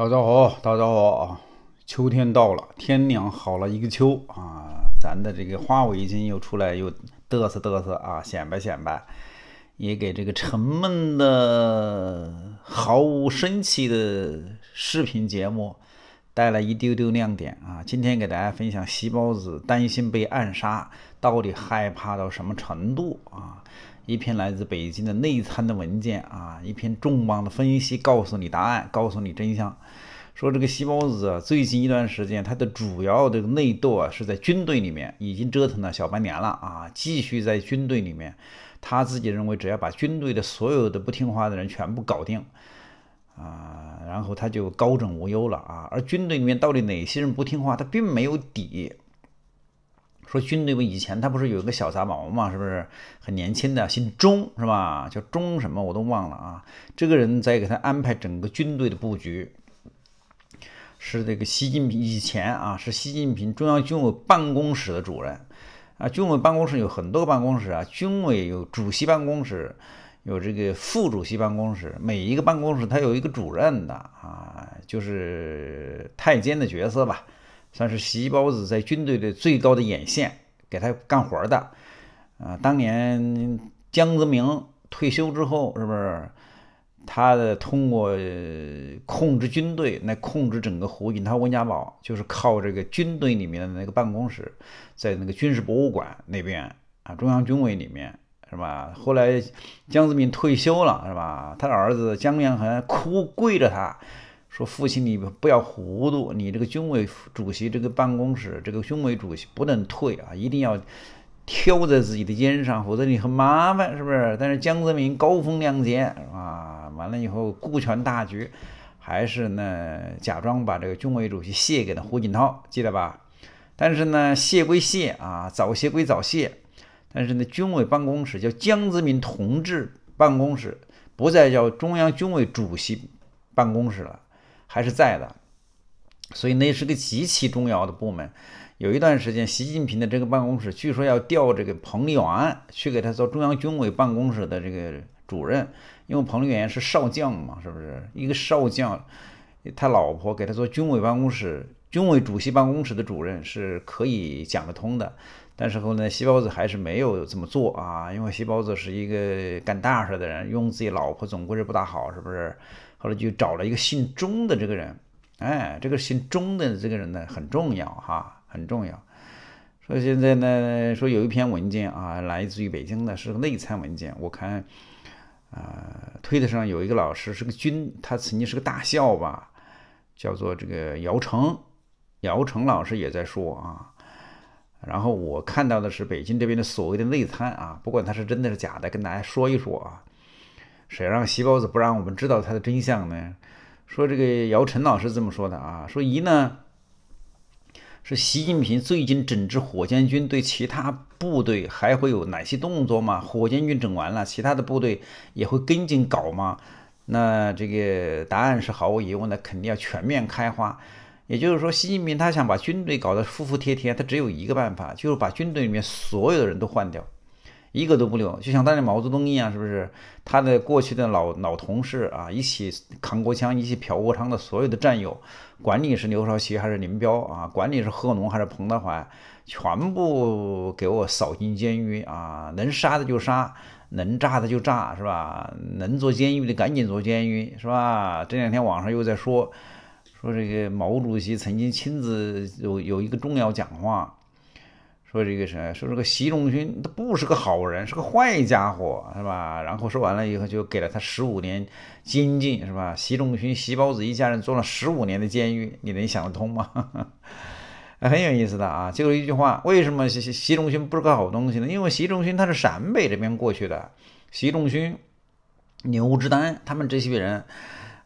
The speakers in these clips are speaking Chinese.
大家好，大家好！啊！秋天到了，天凉好了一个秋啊！咱的这个花围巾又出来又嘚瑟嘚瑟啊，显摆显摆，也给这个沉闷的、毫无生气的视频节目带来一丢丢亮点啊！今天给大家分享，细胞子担心被暗杀，到底害怕到什么程度啊？一篇来自北京的内参的文件啊，一篇重磅的分析，告诉你答案，告诉你真相。说这个西包子啊，最近一段时间他的主要的内斗啊，是在军队里面，已经折腾了小半年了啊，继续在军队里面，他自己认为只要把军队的所有的不听话的人全部搞定啊，然后他就高枕无忧了啊。而军队里面到底哪些人不听话，他并没有底。说军队不以前他不是有一个小杂毛嘛，是不是很年轻的，姓钟是吧？叫钟什么我都忘了啊。这个人在给他安排整个军队的布局，是这个习近平以前啊，是习近平中央军委办公室的主任啊。军委办公室有很多个办公室啊，军委有主席办公室，有这个副主席办公室，每一个办公室他有一个主任的啊，就是太监的角色吧。算是习包子在军队的最高的眼线，给他干活的。啊，当年江泽民退休之后，是不是？他的通过控制军队来控制整个胡锦涛、温家宝，就是靠这个军队里面的那个办公室，在那个军事博物馆那边啊，中央军委里面，是吧？后来江泽民退休了，是吧？他的儿子江泽恒哭跪着他。说父亲，你不要糊涂，你这个军委主席这个办公室，这个军委主席不能退啊，一定要挑在自己的肩上，否则你很麻烦，是不是？但是江泽民高风亮节啊，完了以后顾全大局，还是呢假装把这个军委主席卸给了胡锦涛，记得吧？但是呢，卸归卸啊，早卸归早卸，但是呢，军委办公室叫江泽民同志办公室，不再叫中央军委主席办公室了。还是在的，所以那是个极其重要的部门。有一段时间，习近平的这个办公室据说要调这个彭丽媛去给他做中央军委办公室的这个主任，因为彭丽媛是少将嘛，是不是？一个少将，他老婆给他做军委办公室、军委主席办公室的主任是可以讲得通的。但是后呢，西包子还是没有这么做啊，因为西包子是一个干大事的人，用自己老婆总归是不大好，是不是？后来就找了一个姓钟的这个人，哎，这个姓钟的这个人呢很重要哈，很重要。说现在呢，说有一篇文件啊，来自于北京的，是个内参文件。我看，呃，推特上有一个老师是个军，他曾经是个大校吧，叫做这个姚成，姚成老师也在说啊。然后我看到的是北京这边的所谓的内参啊，不管他是真的是假的，跟大家说一说啊。谁让细包子不让我们知道他的真相呢？说这个姚晨老师这么说的啊，说一呢是习近平最近整治火箭军，对其他部队还会有哪些动作吗？火箭军整完了，其他的部队也会跟进搞吗？那这个答案是毫无疑问的，肯定要全面开花。也就是说，习近平他想把军队搞得服服帖帖，他只有一个办法，就是把军队里面所有的人都换掉。一个都不留，就像当年毛泽东一样，是不是？他的过去的老老同事啊，一起扛过枪、一起嫖过娼的所有的战友，管你是刘少奇还是林彪啊，管你是贺龙还是彭德怀，全部给我扫进监狱啊！能杀的就杀，能炸的就炸，是吧？能坐监狱的赶紧坐监狱，是吧？这两天网上又在说，说这个毛主席曾经亲自有有一个重要讲话。说这个谁？说这个习仲勋他不是个好人，是个坏家伙，是吧？然后说完了以后，就给了他十五年监禁，是吧？习仲勋、习包子一家人坐了十五年的监狱，你能想得通吗？很有意思的啊，就是一句话：为什么习习仲勋不是个好东西呢？因为习仲勋他是陕北这边过去的，习仲勋、牛志丹他们这些人。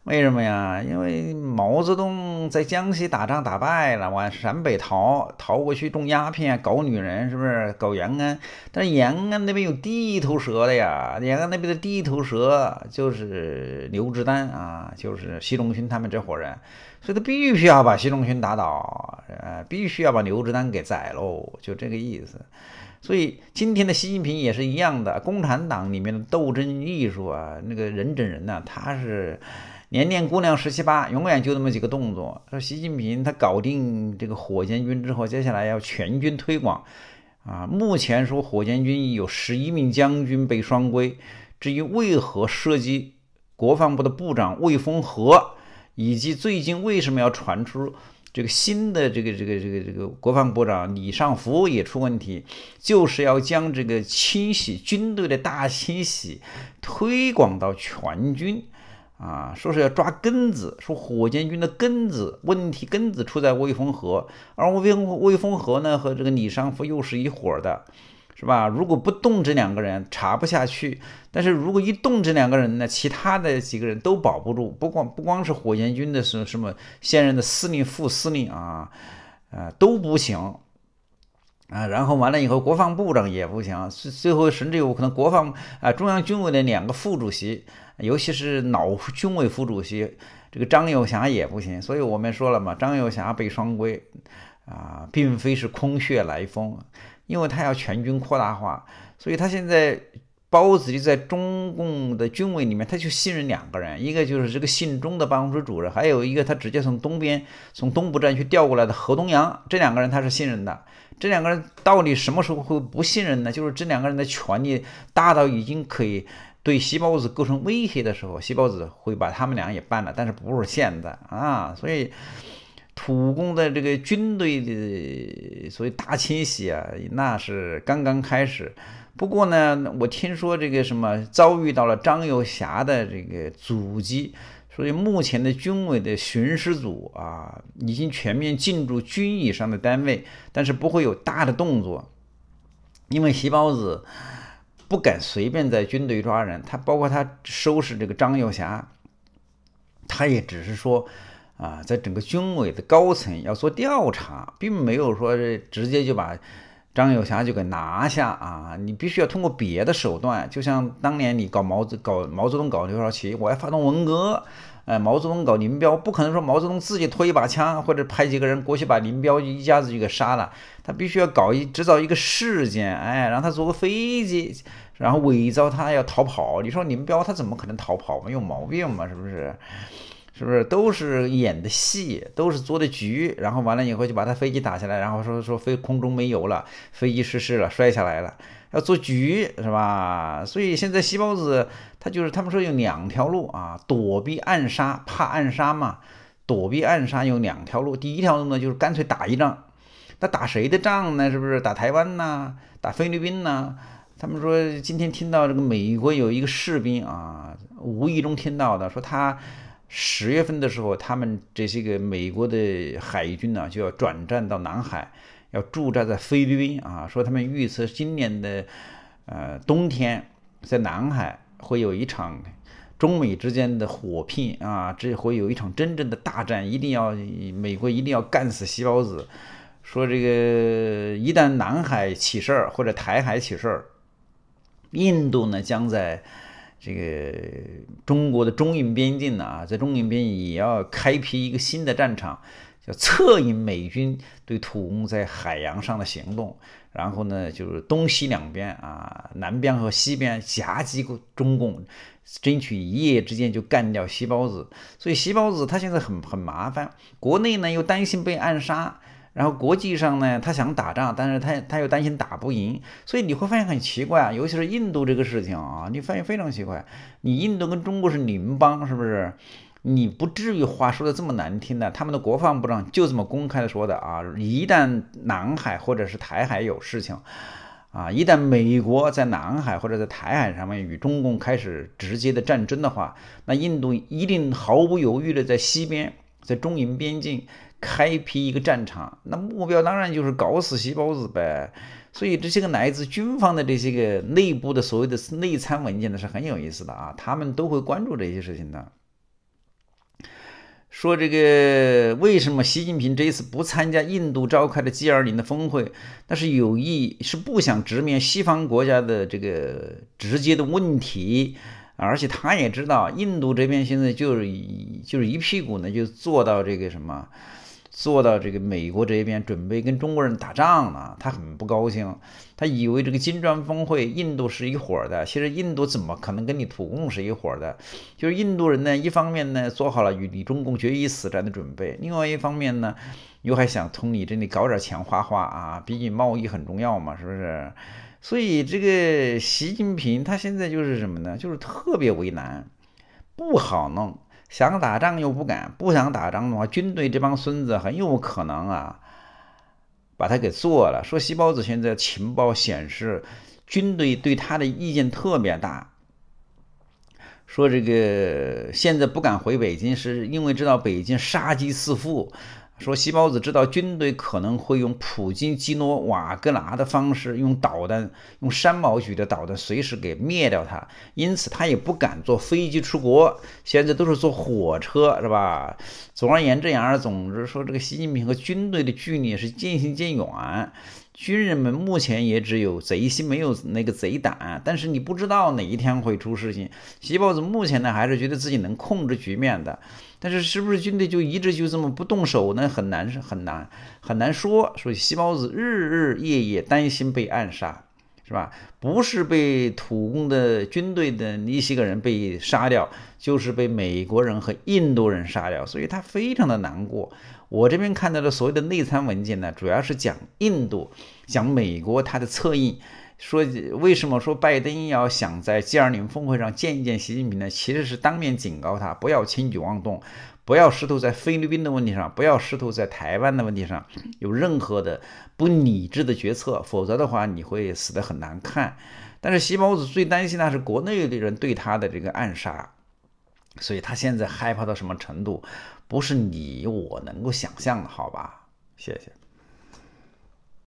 为什么呀？因为毛泽东在江西打仗打败了，往陕北逃，逃过去种鸦片，搞女人，是不是？搞延安？但是延安那边有地头蛇的呀，延安那边的地头蛇就是刘志丹啊，就是习仲勋他们这伙人，所以他必须要把习仲勋打倒，呃，必须要把刘志丹给宰喽，就这个意思。所以今天的习近平也是一样的，共产党里面的斗争艺术啊，那个人整人呢，他是。年年姑娘十七八，永远就那么几个动作。说习近平他搞定这个火箭军之后，接下来要全军推广啊。目前说火箭军有十一名将军被双规，至于为何涉及国防部的部长魏凤和，以及最近为什么要传出这个新的这个这个这个这个国防部长李尚福也出问题，就是要将这个清洗军队的大清洗推广到全军。啊，说是要抓根子，说火箭军的根子问题根子出在魏风河，而魏风魏风和呢和这个李尚福又是一伙的，是吧？如果不动这两个人，查不下去；但是如果一动这两个人呢，其他的几个人都保不住，不光不光是火箭军的什什么现任的司令、副司令啊，呃都不行。啊，然后完了以后，国防部长也不行，最最后甚至有可能国防啊中央军委的两个副主席，尤其是老军委副主席这个张友侠也不行。所以我们说了嘛，张友侠被双规啊，并非是空穴来风，因为他要全军扩大化，所以他现在。包子就在中共的军委里面，他就信任两个人，一个就是这个姓钟的办公室主任，还有一个他直接从东边、从东部战区调过来的何东阳，这两个人他是信任的。这两个人到底什么时候会不信任呢？就是这两个人的权力大到已经可以对西包子构成威胁的时候，西包子会把他们俩也办了。但是不是现在啊？所以土共的这个军队的所谓大清洗啊，那是刚刚开始。不过呢，我听说这个什么遭遇到了张友侠的这个阻击，所以目前的军委的巡视组啊，已经全面进驻军以上的单位，但是不会有大的动作，因为席包子不敢随便在军队抓人，他包括他收拾这个张友侠，他也只是说啊，在整个军委的高层要做调查，并没有说直接就把。张友侠就给拿下啊！你必须要通过别的手段，就像当年你搞毛泽搞毛泽东搞刘少奇，我要发动文革，哎，毛泽东搞林彪，不可能说毛泽东自己拖一把枪或者派几个人过去把林彪一家子就给杀了，他必须要搞一制造一个事件，哎，让他坐个飞机，然后伪造他要逃跑。你说林彪他怎么可能逃跑嘛？有毛病嘛？是不是？是不是都是演的戏，都是做的局，然后完了以后就把他飞机打下来，然后说说飞空中没油了，飞机失事了，摔下来了，要做局是吧？所以现在西包子他就是他们说有两条路啊，躲避暗杀，怕暗杀嘛，躲避暗杀有两条路，第一条路呢就是干脆打一仗，那打谁的仗呢？是不是打台湾呢？打菲律宾呢？他们说今天听到这个美国有一个士兵啊，无意中听到的，说他。十月份的时候，他们这些个美国的海军呢，就要转战到南海，要驻扎在菲律宾啊。说他们预测今年的呃冬天在南海会有一场中美之间的火拼啊，这会有一场真正的大战，一定要美国一定要干死西老子。说这个一旦南海起事儿或者台海起事儿，印度呢将在。这个中国的中印边境呢啊，在中印边境也要开辟一个新的战场，叫策应美军对土共在海洋上的行动。然后呢，就是东西两边啊，南边和西边夹击中共，争取一夜之间就干掉西包子。所以西包子他现在很很麻烦，国内呢又担心被暗杀。然后国际上呢，他想打仗，但是他他又担心打不赢，所以你会发现很奇怪，啊，尤其是印度这个事情啊，你发现非常奇怪。你印度跟中国是邻邦，是不是？你不至于话说的这么难听的，他们的国防部长就这么公开的说的啊，一旦南海或者是台海有事情，啊，一旦美国在南海或者在台海上面与中共开始直接的战争的话，那印度一定毫不犹豫的在西边，在中印边境。开辟一个战场，那目标当然就是搞死细胞子呗。所以这些个来自军方的这些个内部的所谓的内参文件呢，是很有意思的啊。他们都会关注这些事情的。说这个为什么习近平这一次不参加印度召开的 G 二零的峰会？那是有意是不想直面西方国家的这个直接的问题，而且他也知道印度这边现在就是就是一屁股呢就坐到这个什么。坐到这个美国这边准备跟中国人打仗呢，他很不高兴，他以为这个金砖峰会印度是一伙的，其实印度怎么可能跟你土共是一伙的？就是印度人呢，一方面呢做好了与你中共决一死战的准备，另外一方面呢，又还想从你这里搞点钱花花啊，毕竟贸易很重要嘛，是不是？所以这个习近平他现在就是什么呢？就是特别为难，不好弄。想打仗又不敢，不想打仗的话，军队这帮孙子很有可能啊，把他给做了。说西包子现在情报显示，军队对他的意见特别大。说这个现在不敢回北京，是因为知道北京杀机四伏。说西包子知道军队可能会用普京基诺瓦格拉的方式，用导弹，用山毛榉的导弹，随时给灭掉他，因此他也不敢坐飞机出国，现在都是坐火车，是吧？总而言之言而总之说这个习近平和军队的距离是渐行渐远。军人们目前也只有贼心，没有那个贼胆。但是你不知道哪一天会出事情。西包子目前呢，还是觉得自己能控制局面的。但是是不是军队就一直就这么不动手呢？很难，很难，很难说。所以西包子日日夜夜担心被暗杀。是吧？不是被土共的军队的一些人被杀掉，就是被美国人和印度人杀掉，所以他非常的难过。我这边看到的所有的内参文件呢，主要是讲印度、讲美国他的策应。说为什么说拜登要想在 G20 峰会上见一见习近平呢？其实是当面警告他不要轻举妄动，不要试图在菲律宾的问题上，不要试图在台湾的问题上有任何的不理智的决策，否则的话你会死得很难看。但是习包子最担心的是国内的人对他的这个暗杀，所以他现在害怕到什么程度，不是你我能够想象的，好吧？谢谢。